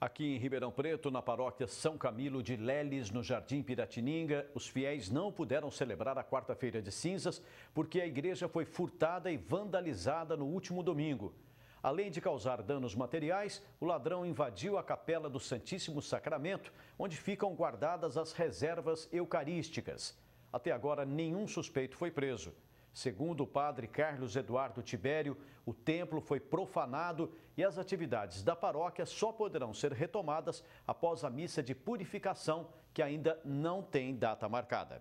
Aqui em Ribeirão Preto, na paróquia São Camilo de Leles, no Jardim Piratininga, os fiéis não puderam celebrar a quarta-feira de cinzas porque a igreja foi furtada e vandalizada no último domingo. Além de causar danos materiais, o ladrão invadiu a capela do Santíssimo Sacramento, onde ficam guardadas as reservas eucarísticas. Até agora, nenhum suspeito foi preso. Segundo o padre Carlos Eduardo Tibério, o templo foi profanado e as atividades da paróquia só poderão ser retomadas após a missa de purificação, que ainda não tem data marcada.